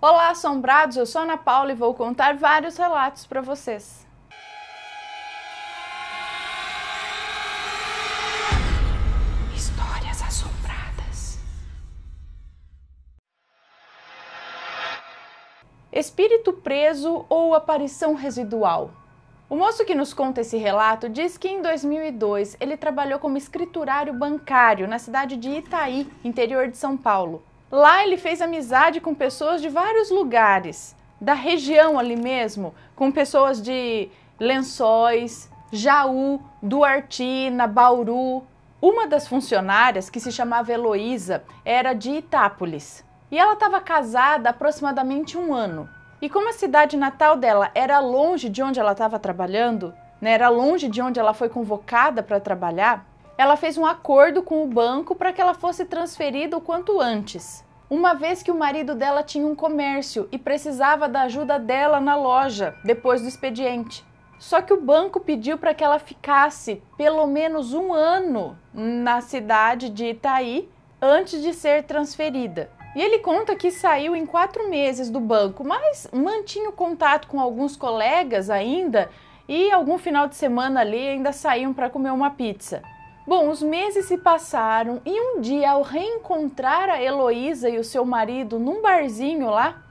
Olá, assombrados! Eu sou Ana Paula e vou contar vários relatos para vocês. Histórias assombradas. Espírito preso ou aparição residual. O moço que nos conta esse relato diz que em 2002 ele trabalhou como escriturário bancário na cidade de Itaí, interior de São Paulo. Lá ele fez amizade com pessoas de vários lugares, da região ali mesmo, com pessoas de Lençóis, Jaú, Duartina, Bauru. Uma das funcionárias, que se chamava Heloísa, era de Itápolis. E ela estava casada há aproximadamente um ano. E como a cidade natal dela era longe de onde ela estava trabalhando, né, era longe de onde ela foi convocada para trabalhar, ela fez um acordo com o banco para que ela fosse transferida o quanto antes uma vez que o marido dela tinha um comércio e precisava da ajuda dela na loja depois do expediente. Só que o banco pediu para que ela ficasse pelo menos um ano na cidade de Itaí antes de ser transferida. E ele conta que saiu em quatro meses do banco, mas mantinha o contato com alguns colegas ainda e algum final de semana ali ainda saíam para comer uma pizza. Bom, os meses se passaram e um dia, ao reencontrar a Heloísa e o seu marido num barzinho lá,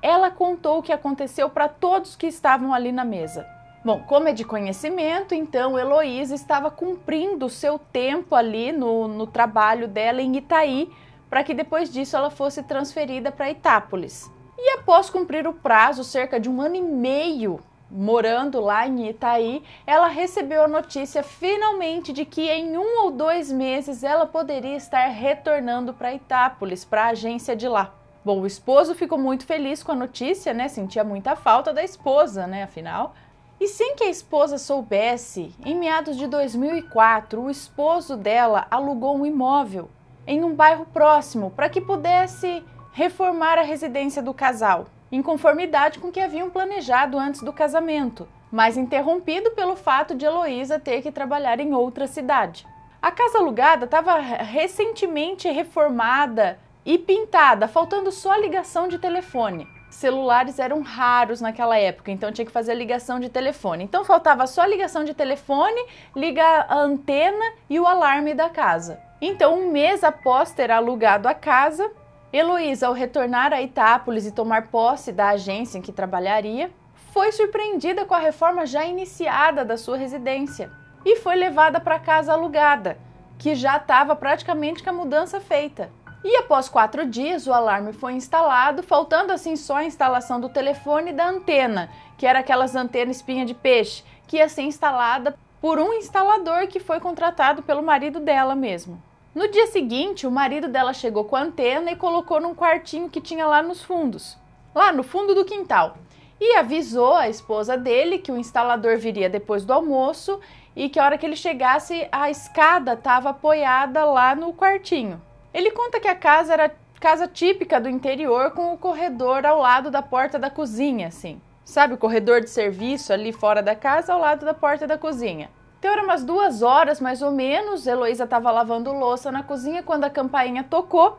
ela contou o que aconteceu para todos que estavam ali na mesa. Bom, como é de conhecimento, então Heloísa estava cumprindo o seu tempo ali no, no trabalho dela em Itaí, para que depois disso ela fosse transferida para Itápolis. E após cumprir o prazo, cerca de um ano e meio morando lá em Itaí, ela recebeu a notícia finalmente de que em um ou dois meses ela poderia estar retornando para Itápolis, para a agência de lá. Bom, o esposo ficou muito feliz com a notícia, né? Sentia muita falta da esposa, né? Afinal. E sem que a esposa soubesse, em meados de 2004, o esposo dela alugou um imóvel em um bairro próximo para que pudesse reformar a residência do casal em conformidade com o que haviam planejado antes do casamento, mas interrompido pelo fato de Heloísa ter que trabalhar em outra cidade. A casa alugada estava recentemente reformada e pintada, faltando só a ligação de telefone. Celulares eram raros naquela época, então tinha que fazer a ligação de telefone. Então faltava só a ligação de telefone, ligar a antena e o alarme da casa. Então, um mês após ter alugado a casa, Heloísa, ao retornar a Itápolis e tomar posse da agência em que trabalharia, foi surpreendida com a reforma já iniciada da sua residência e foi levada para casa alugada, que já estava praticamente com a mudança feita. E após quatro dias, o alarme foi instalado, faltando assim só a instalação do telefone e da antena, que era aquelas antenas espinha de peixe, que ia ser instalada por um instalador que foi contratado pelo marido dela mesmo. No dia seguinte, o marido dela chegou com a antena e colocou num quartinho que tinha lá nos fundos, lá no fundo do quintal. E avisou a esposa dele que o instalador viria depois do almoço e que a hora que ele chegasse a escada estava apoiada lá no quartinho. Ele conta que a casa era casa típica do interior com o corredor ao lado da porta da cozinha, assim. Sabe o corredor de serviço ali fora da casa ao lado da porta da cozinha. Então eram umas duas horas mais ou menos. Heloísa estava lavando louça na cozinha quando a campainha tocou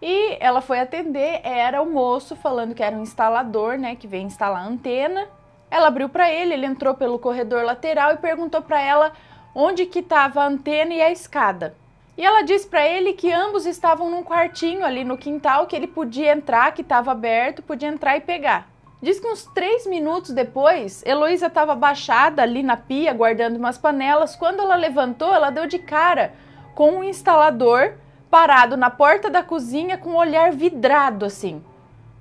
e ela foi atender. Era o moço falando que era um instalador, né? Que vem instalar a antena. Ela abriu para ele, ele entrou pelo corredor lateral e perguntou para ela onde que estava a antena e a escada. E ela disse para ele que ambos estavam num quartinho ali no quintal, que ele podia entrar, que estava aberto, podia entrar e pegar. Diz que uns três minutos depois, Heloísa estava baixada ali na pia, guardando umas panelas. Quando ela levantou, ela deu de cara com um instalador parado na porta da cozinha com um olhar vidrado assim.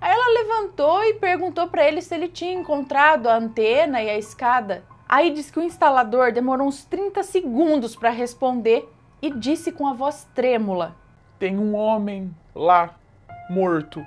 Aí ela levantou e perguntou para ele se ele tinha encontrado a antena e a escada. Aí diz que o instalador demorou uns 30 segundos para responder e disse com a voz trêmula: Tem um homem lá, morto,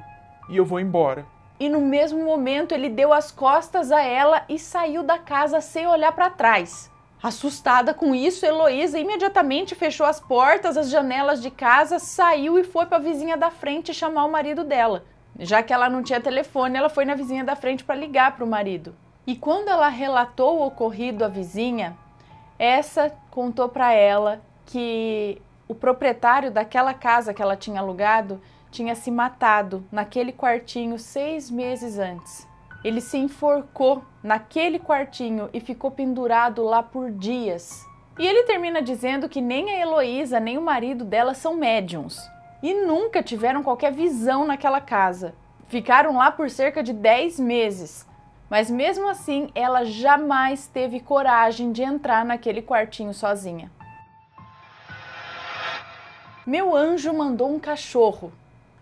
e eu vou embora e no mesmo momento ele deu as costas a ela e saiu da casa sem olhar para trás. Assustada com isso, Heloísa imediatamente fechou as portas, as janelas de casa, saiu e foi para a vizinha da frente chamar o marido dela. Já que ela não tinha telefone, ela foi na vizinha da frente para ligar para o marido. E quando ela relatou o ocorrido à vizinha, essa contou para ela que o proprietário daquela casa que ela tinha alugado tinha se matado naquele quartinho seis meses antes. Ele se enforcou naquele quartinho e ficou pendurado lá por dias. E ele termina dizendo que nem a Heloísa nem o marido dela são médiums e nunca tiveram qualquer visão naquela casa. Ficaram lá por cerca de 10 meses. Mas mesmo assim, ela jamais teve coragem de entrar naquele quartinho sozinha. Meu anjo mandou um cachorro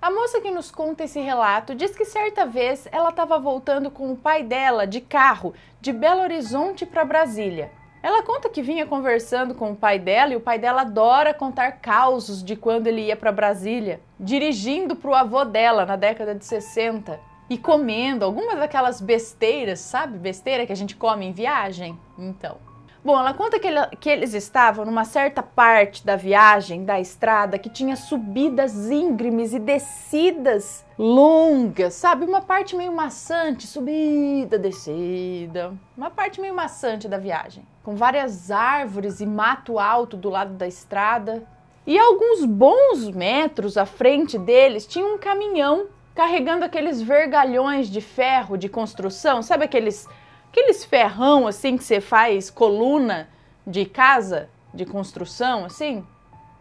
a moça que nos conta esse relato diz que certa vez ela estava voltando com o pai dela de carro de Belo Horizonte para Brasília. Ela conta que vinha conversando com o pai dela e o pai dela adora contar causos de quando ele ia para Brasília, dirigindo para o avô dela na década de 60 e comendo algumas daquelas besteiras, sabe? Besteira que a gente come em viagem. Então, Bom, ela conta que, ele, que, eles estavam numa certa parte da viagem da estrada que tinha subidas íngremes e descidas longas, sabe? Uma parte meio maçante, subida, descida. Uma parte meio maçante da viagem, com várias árvores e mato alto do lado da estrada. E alguns bons metros à frente deles tinha um caminhão carregando aqueles vergalhões de ferro de construção, sabe aqueles aqueles ferrão assim que você faz coluna de casa, de construção, assim,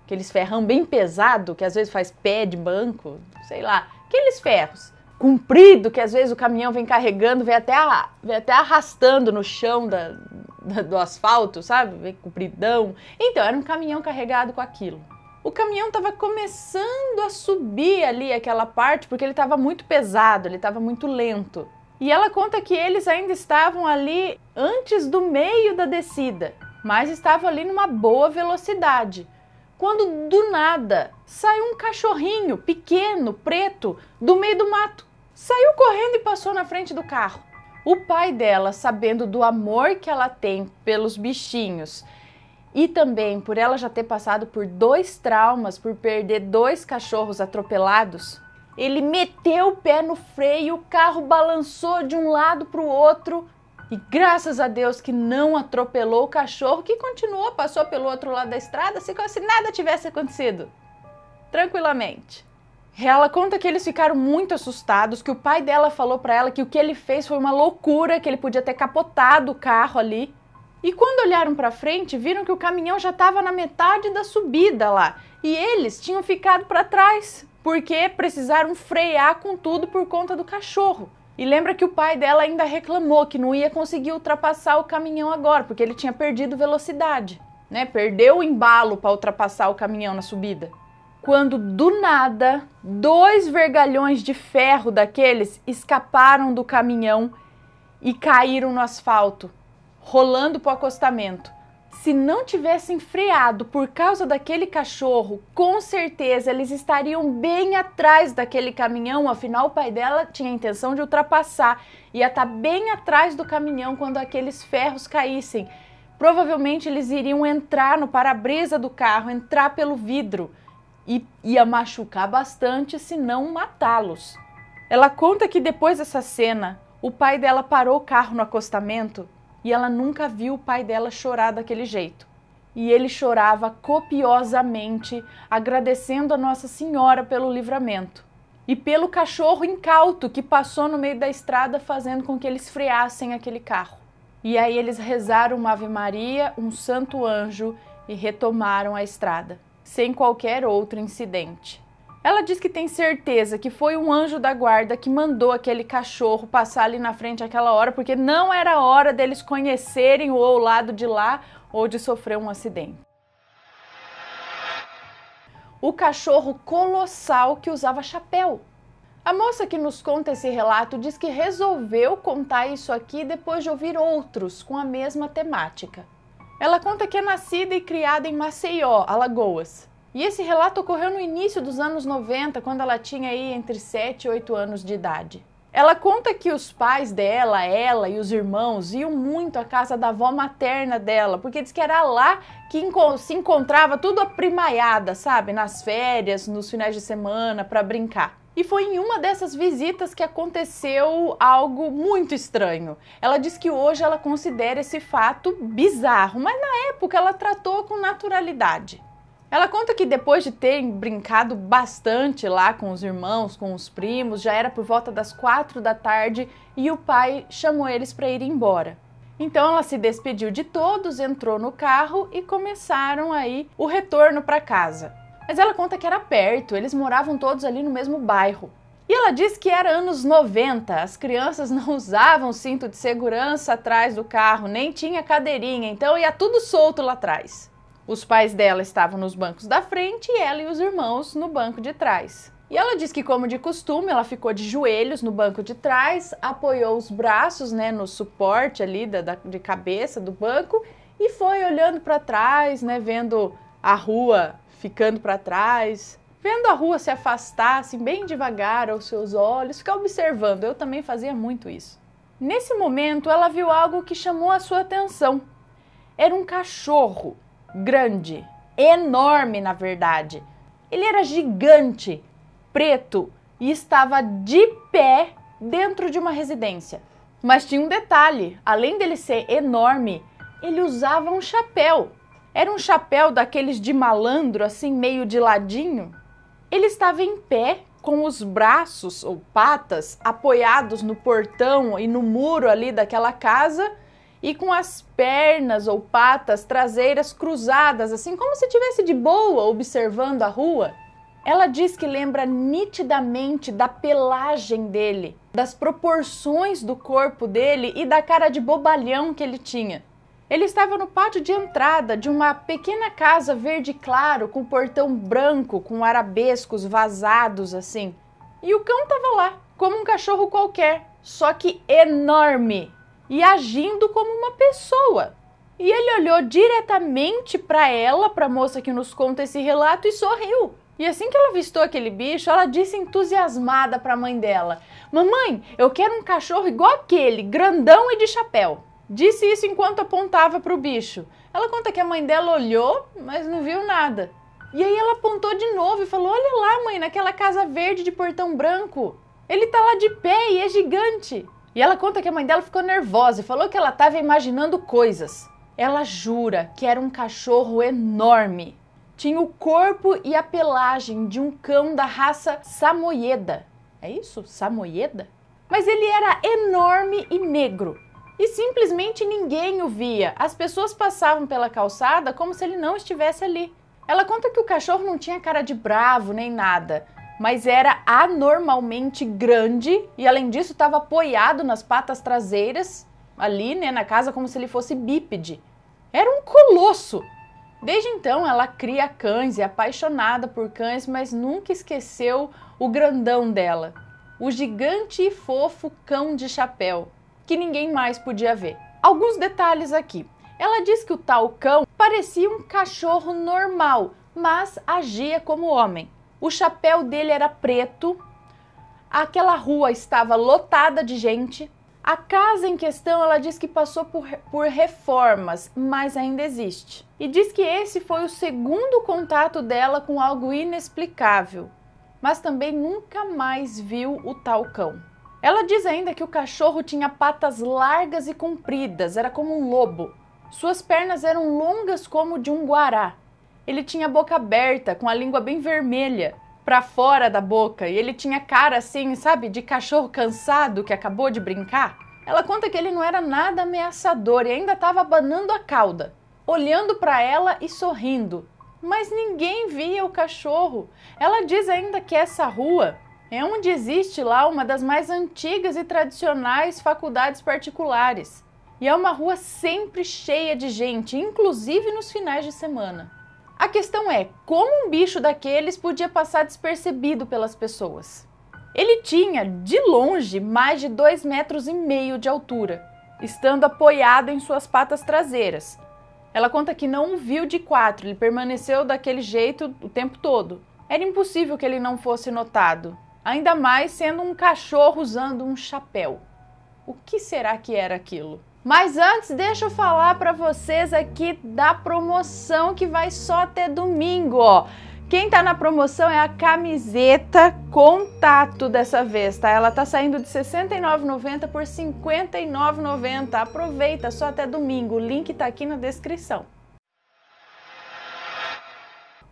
aqueles ferrão bem pesado que às vezes faz pé de banco, sei lá, aqueles ferros comprido que às vezes o caminhão vem carregando, vem até, vem até arrastando no chão da, da, do asfalto, sabe? Vem compridão. Então, era um caminhão carregado com aquilo. O caminhão estava começando a subir ali aquela parte porque ele estava muito pesado, ele estava muito lento. E ela conta que eles ainda estavam ali antes do meio da descida, mas estavam ali numa boa velocidade. Quando do nada saiu um cachorrinho pequeno, preto, do meio do mato. Saiu correndo e passou na frente do carro. O pai dela, sabendo do amor que ela tem pelos bichinhos e também por ela já ter passado por dois traumas por perder dois cachorros atropelados, ele meteu o pé no freio, o carro balançou de um lado para o outro e graças a Deus que não atropelou o cachorro que continuou, passou pelo outro lado da estrada, assim como se nada tivesse acontecido. Tranquilamente. Ela conta que eles ficaram muito assustados, que o pai dela falou para ela que o que ele fez foi uma loucura, que ele podia ter capotado o carro ali. E quando olharam para frente, viram que o caminhão já estava na metade da subida lá, e eles tinham ficado para trás porque precisaram frear com tudo por conta do cachorro. E lembra que o pai dela ainda reclamou que não ia conseguir ultrapassar o caminhão agora, porque ele tinha perdido velocidade, né? Perdeu o embalo para ultrapassar o caminhão na subida. Quando do nada, dois vergalhões de ferro daqueles escaparam do caminhão e caíram no asfalto, rolando para o acostamento se não tivessem freado por causa daquele cachorro, com certeza eles estariam bem atrás daquele caminhão, afinal o pai dela tinha a intenção de ultrapassar, ia estar tá bem atrás do caminhão quando aqueles ferros caíssem. Provavelmente eles iriam entrar no para-brisa do carro, entrar pelo vidro e ia machucar bastante se não matá-los. Ela conta que depois dessa cena, o pai dela parou o carro no acostamento e ela nunca viu o pai dela chorar daquele jeito. E ele chorava copiosamente, agradecendo a Nossa Senhora pelo livramento e pelo cachorro incauto que passou no meio da estrada, fazendo com que eles freassem aquele carro. E aí eles rezaram uma Ave Maria, um Santo Anjo e retomaram a estrada, sem qualquer outro incidente. Ela diz que tem certeza que foi um anjo da guarda que mandou aquele cachorro passar ali na frente aquela hora, porque não era hora deles conhecerem ou o lado de lá ou de sofrer um acidente. O cachorro colossal que usava chapéu. A moça que nos conta esse relato diz que resolveu contar isso aqui depois de ouvir outros com a mesma temática. Ela conta que é nascida e criada em Maceió, Alagoas, e esse relato ocorreu no início dos anos 90, quando ela tinha aí entre 7 e 8 anos de idade. Ela conta que os pais dela, ela e os irmãos iam muito à casa da avó materna dela, porque diz que era lá que se encontrava tudo aprimaiada, sabe? Nas férias, nos finais de semana, para brincar. E foi em uma dessas visitas que aconteceu algo muito estranho. Ela diz que hoje ela considera esse fato bizarro, mas na época ela tratou com naturalidade. Ela conta que depois de ter brincado bastante lá com os irmãos, com os primos, já era por volta das quatro da tarde e o pai chamou eles para ir embora. Então ela se despediu de todos, entrou no carro e começaram aí o retorno para casa. Mas ela conta que era perto, eles moravam todos ali no mesmo bairro. E ela diz que era anos 90, as crianças não usavam cinto de segurança atrás do carro, nem tinha cadeirinha, então ia tudo solto lá atrás. Os pais dela estavam nos bancos da frente e ela e os irmãos no banco de trás. E ela diz que, como de costume, ela ficou de joelhos no banco de trás, apoiou os braços né, no suporte ali da, da de cabeça do banco e foi olhando para trás, né, vendo a rua ficando para trás, vendo a rua se afastar assim, bem devagar aos seus olhos, ficar observando. Eu também fazia muito isso. Nesse momento, ela viu algo que chamou a sua atenção. Era um cachorro grande, enorme na verdade. Ele era gigante, preto e estava de pé dentro de uma residência. Mas tinha um detalhe: além dele ser enorme, ele usava um chapéu. Era um chapéu daqueles de malandro, assim, meio de ladinho. Ele estava em pé, com os braços ou patas apoiados no portão e no muro ali daquela casa e com as pernas ou patas traseiras cruzadas, assim como se tivesse de boa observando a rua. Ela diz que lembra nitidamente da pelagem dele, das proporções do corpo dele e da cara de bobalhão que ele tinha. Ele estava no pátio de entrada de uma pequena casa verde claro com portão branco, com arabescos vazados assim. E o cão estava lá, como um cachorro qualquer, só que enorme e agindo como uma pessoa. E ele olhou diretamente para ela, para a moça que nos conta esse relato, e sorriu. E assim que ela avistou aquele bicho, ela disse entusiasmada para a mãe dela: Mamãe, eu quero um cachorro igual aquele, grandão e de chapéu. Disse isso enquanto apontava para o bicho. Ela conta que a mãe dela olhou, mas não viu nada. E aí ela apontou de novo e falou: Olha lá, mãe, naquela casa verde de portão branco. Ele tá lá de pé e é gigante. E ela conta que a mãe dela ficou nervosa e falou que ela estava imaginando coisas. Ela jura que era um cachorro enorme. Tinha o corpo e a pelagem de um cão da raça Samoyeda. É isso? Samoyeda? Mas ele era enorme e negro. E simplesmente ninguém o via. As pessoas passavam pela calçada como se ele não estivesse ali. Ela conta que o cachorro não tinha cara de bravo nem nada, mas era anormalmente grande e além disso estava apoiado nas patas traseiras ali, né, na casa como se ele fosse bípede. Era um colosso. Desde então ela cria cães, é apaixonada por cães, mas nunca esqueceu o grandão dela, o gigante e fofo cão de chapéu, que ninguém mais podia ver. Alguns detalhes aqui. Ela diz que o tal cão parecia um cachorro normal, mas agia como homem. O chapéu dele era preto. Aquela rua estava lotada de gente. A casa em questão, ela diz que passou por, por reformas, mas ainda existe. E diz que esse foi o segundo contato dela com algo inexplicável, mas também nunca mais viu o tal cão. Ela diz ainda que o cachorro tinha patas largas e compridas, era como um lobo. Suas pernas eram longas como de um guará ele tinha a boca aberta, com a língua bem vermelha para fora da boca, e ele tinha cara assim, sabe, de cachorro cansado que acabou de brincar. Ela conta que ele não era nada ameaçador e ainda estava abanando a cauda, olhando para ela e sorrindo. Mas ninguém via o cachorro. Ela diz ainda que essa rua é onde existe lá uma das mais antigas e tradicionais faculdades particulares. E é uma rua sempre cheia de gente, inclusive nos finais de semana. A questão é como um bicho daqueles podia passar despercebido pelas pessoas. Ele tinha, de longe, mais de dois metros e meio de altura, estando apoiado em suas patas traseiras. Ela conta que não o viu de quatro, ele permaneceu daquele jeito o tempo todo. Era impossível que ele não fosse notado, ainda mais sendo um cachorro usando um chapéu. O que será que era aquilo? Mas antes, deixa eu falar para vocês aqui da promoção que vai só até domingo. Ó. Quem tá na promoção é a camiseta contato dessa vez, tá? Ela tá saindo de R$ 69,90 por R$ 59,90. Aproveita só até domingo. O link tá aqui na descrição.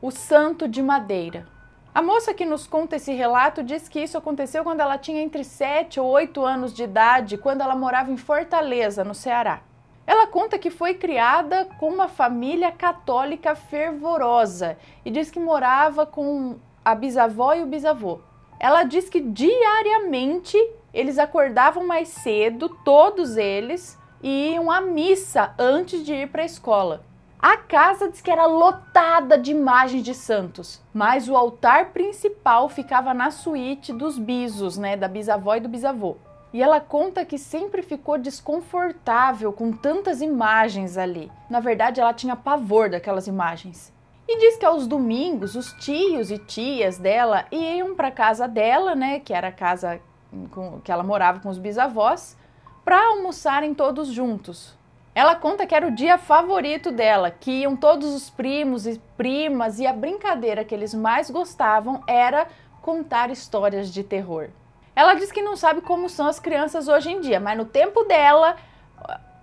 O Santo de Madeira. A moça que nos conta esse relato diz que isso aconteceu quando ela tinha entre 7 ou 8 anos de idade, quando ela morava em Fortaleza, no Ceará. Ela conta que foi criada com uma família católica fervorosa e diz que morava com a bisavó e o bisavô. Ela diz que diariamente eles acordavam mais cedo, todos eles, e iam à missa antes de ir para a escola. A casa diz que era lotada de imagens de santos, mas o altar principal ficava na suíte dos bisos, né, da bisavó e do bisavô. E ela conta que sempre ficou desconfortável com tantas imagens ali. Na verdade, ela tinha pavor daquelas imagens. E diz que aos domingos os tios e tias dela iam para casa dela, né, que era a casa com, que ela morava com os bisavós, para almoçarem todos juntos. Ela conta que era o dia favorito dela, que iam todos os primos e primas e a brincadeira que eles mais gostavam era contar histórias de terror. Ela diz que não sabe como são as crianças hoje em dia, mas no tempo dela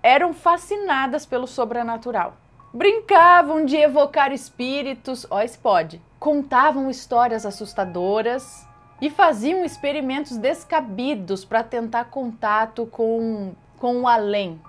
eram fascinadas pelo sobrenatural. Brincavam de evocar espíritos, ó, pode. Contavam histórias assustadoras e faziam experimentos descabidos para tentar contato com, com o além,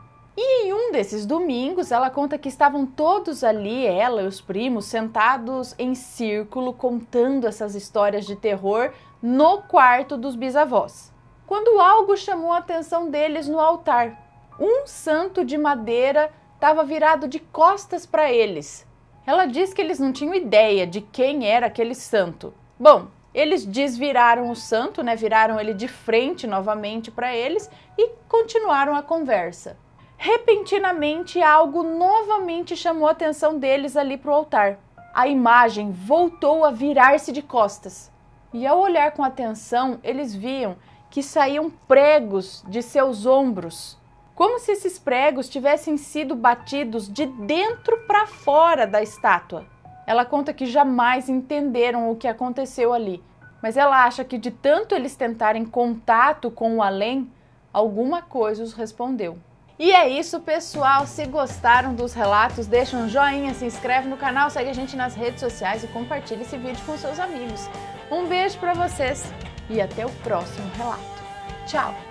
e em um desses domingos, ela conta que estavam todos ali, ela e os primos, sentados em círculo contando essas histórias de terror no quarto dos bisavós. Quando algo chamou a atenção deles no altar. Um santo de madeira estava virado de costas para eles. Ela diz que eles não tinham ideia de quem era aquele santo. Bom, eles desviraram o santo, né? Viraram ele de frente novamente para eles e continuaram a conversa repentinamente algo novamente chamou a atenção deles ali para o altar. A imagem voltou a virar-se de costas. E ao olhar com atenção, eles viam que saíam pregos de seus ombros, como se esses pregos tivessem sido batidos de dentro para fora da estátua. Ela conta que jamais entenderam o que aconteceu ali, mas ela acha que de tanto eles tentarem contato com o além, alguma coisa os respondeu. E é isso, pessoal. Se gostaram dos relatos, deixa um joinha, se inscreve no canal, segue a gente nas redes sociais e compartilha esse vídeo com seus amigos. Um beijo para vocês e até o próximo relato. Tchau!